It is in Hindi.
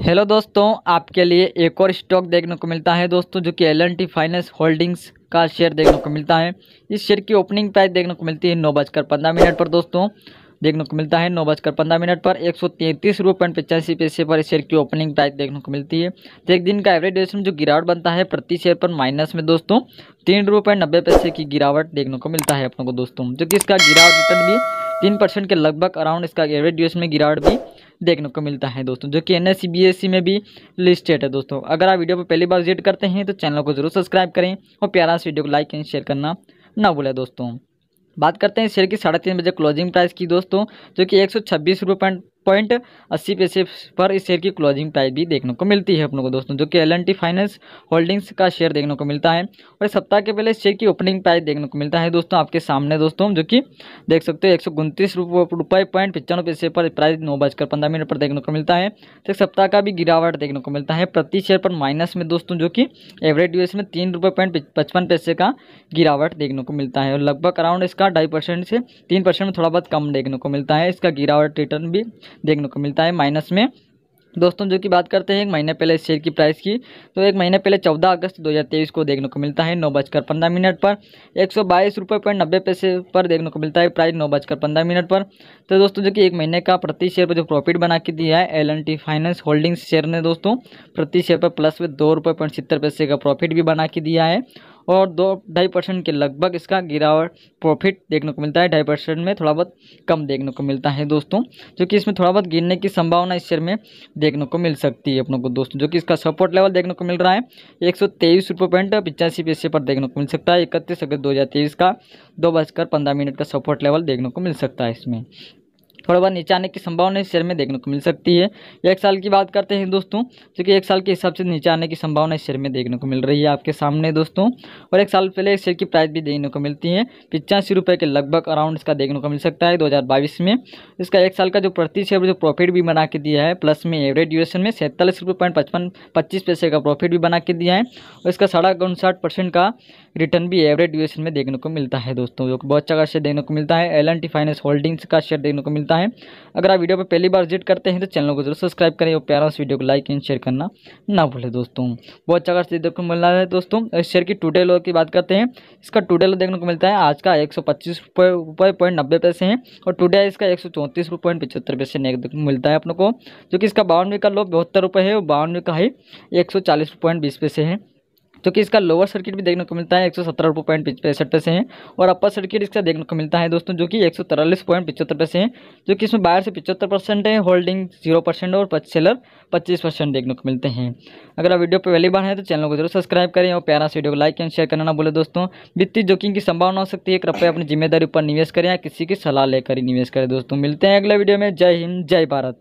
हेलो दोस्तों आपके लिए एक और स्टॉक देखने को मिलता है दोस्तों जो कि L N T finance holdings का शेयर देखने को मिलता है इस शेयर की ओपनिंग प्राइस देखने को मिलती है नौ बजकर पंद्रह मिनट पर दोस्तों देखने को मिलता है नौ बजकर पंद्रह मिनट पर एक सौ तैंतीस रुपये पचासी पैसे पर इस शेयर की ओपनिंग प्राइस देखने को मिलती है तो एक दिन का एवरेज में जो गिरावट बनता है प्रति शेयर पर माइनस में दोस्तों तीन रुपये नब्बे पैसे की गिरावट देखने को मिलता है अपनों को दोस्तों जो कि इसका गिरावट रिटर्न भी तीन परसेंट के लगभग अराउंड इसका एवरेज ड्यूरेशन में गिरावट भी देखने को मिलता है दोस्तों जो कि एन e में भी लिस्टेड है दोस्तों अगर आप वीडियो पर पहली बार विजिट करते हैं तो चैनल को जरूर सब्सक्राइब करें और प्यारा से वीडियो को लाइक एंड शेयर करना ना भूलें दोस्तों बात करते हैं शेयर की साढ़े तीन बजे क्लोजिंग प्राइस की दोस्तों जो कि एक सौ छब्बीस रुपये पॉइंट पॉइंट अस्सी पैसे पर इस शेयर की क्लोजिंग प्राइस भी देखने को मिलती है अपनों को दोस्तों जो कि एल फाइनेंस होल्डिंग्स का शेयर देखने को मिलता है और सप्ताह के पहले शेयर की ओपनिंग प्राइस देखने को मिलता है दोस्तों आपके सामने दोस्तों जो कि देख सकते हो एक सौ रुपये पॉइंट पचानवे पैसे पर प्राइस नौ बजकर पंद्रह मिनट पर देखने को मिलता है तो सप्ताह का भी गिरावट देखने को मिलता है प्रति शेयर पर माइनस में दोस्तों जो कि एवरेज डिवेस में तीन रुपये पॉइंट पचपन पैसे का गिरावट देखने को मिलता है और लगभग अराउंड इसका ढाई परसेंट से तीन परसेंट में थोड़ा बहुत कम देखने को मिलता है इसका गिरावट रिटर्न भी देखने को मिलता है माइनस में दोस्तों जो कि बात करते हैं एक महीने पहले इस शेयर की प्राइस की तो एक महीने पहले 14 अगस्त 2023 को देखने को मिलता है नौ बजकर पंद्रह मिनट पर एक सौ बाईस रुपये पॉइंट नब्बे पैसे पर देखने को मिलता है प्राइस नौ बजकर पंद्रह मिनट पर तो दोस्तों जो कि एक महीने का प्रति शेयर पर जो प्रॉफिट बना के दिया है L T finance holdings share ने दोस्तों प्रति शेयर पर प्लस में दो रुपये पॉइंट पैसे का प्रॉफिट भी बना के दिया है और दो ढाई परसेंट के लगभग इसका गिरावट प्रॉफिट देखने को मिलता है ढाई परसेंट में थोड़ा बहुत कम देखने को मिलता है दोस्तों जो कि इसमें थोड़ा बहुत गिरने की संभावना इस शेयर में देखने को मिल सकती है अपनों को दोस्तों जो कि इसका सपोर्ट लेवल देखने को मिल रहा है एक सौ तेईस रुपये पॉइंट पिचासी पैसे पर देखने को मिल सकता है इकतीस अगस्त दो हज़ार तेईस का दो बजकर पंद्रह मिनट का सपोर्ट लेवल देखने को मिल सकता है इसमें थोड़ा बहुत नीचे आने की संभावना इस शेयर में देखने को मिल सकती है एक साल की बात करते हैं दोस्तों क्योंकि एक साल के हिसाब से नीचे आने की संभावना इस शेयर में देखने को मिल रही है आपके सामने दोस्तों और एक साल पहले इस शेयर की प्राइस भी देखने को मिलती है पिचासी रुपये के लगभग अराउंड इसका देखने को मिल सकता है दो में इसका एक साल का जो प्रति शेयर जो प्रॉफिट भी बना के दिया है प्लस में एवरेज ड्यूरेशन में सैंतालीस रुपये पॉइंट पचपन पच्चीस पैसे का प्रॉफिट भी बना के दिया है और इसका साढ़ा उनसठ परसेंट का रिटर्न भी एवरेज ड्यूरेशन में देखने को मिलता है दोस्तों जो बहुत अच्छा शेयर देखने को मिलता है एल फाइनेंस होल्डिंग्स का शेयर देखने को मिलता है मिलता है अगर आप वीडियो पर पहली बार विजिट करते हैं तो चैनल को जरूर सब्सक्राइब करें और प्यारा उस वीडियो को लाइक एंड शेयर करना ना भूलें दोस्तों बहुत अच्छा देखने को मिल रहा है दोस्तों इस शेयर की टूटे लो की बात करते हैं इसका टूटे लो देखने को मिलता है आज का एक सौ पच्चीस पॉइंट नब्बे पैसे हैं और टूडे इसका एक सौ चौंतीस रुपये पॉइंट पचहत्तर पैसे को मिलता है अपने को जो कि इसका बावनवे का लो बहत्तर रुपये है और बावनवे का ही एक सौ चालीस पॉइंट बीस पैसे है जो कि इसका लोअर सर्किट भी देखने को मिलता है एक सौ सत्रह रुपये पॉइंट पैंसठ पैसे हैं और अपर सर्किट इसका देखने को मिलता है दोस्तों जो कि एक सौ तिरालीस पॉइंट पिचहत्तर पैसे हैं जो कि इसमें बाहर से पिचहत्तर परसेंट है होल्डिंग जीरो परसेंट और सेलर पच्चीस परसेंट देखने को मिलते हैं अगर आप वीडियो पर पहली बार है तो चैनल को जरूर सब्सक्राइब करें और प्यारा से वीडियो को लाइक एंड शेयर करना ना दोस्तों वित्तीय जोखिम की संभावना हो सकती है कृपया अपनी जिम्मेदारी पर निवेश करें या किसी की सलाह लेकर ही निवेश करें दोस्तों मिलते हैं अगले वीडियो में जय हिंद जय भारत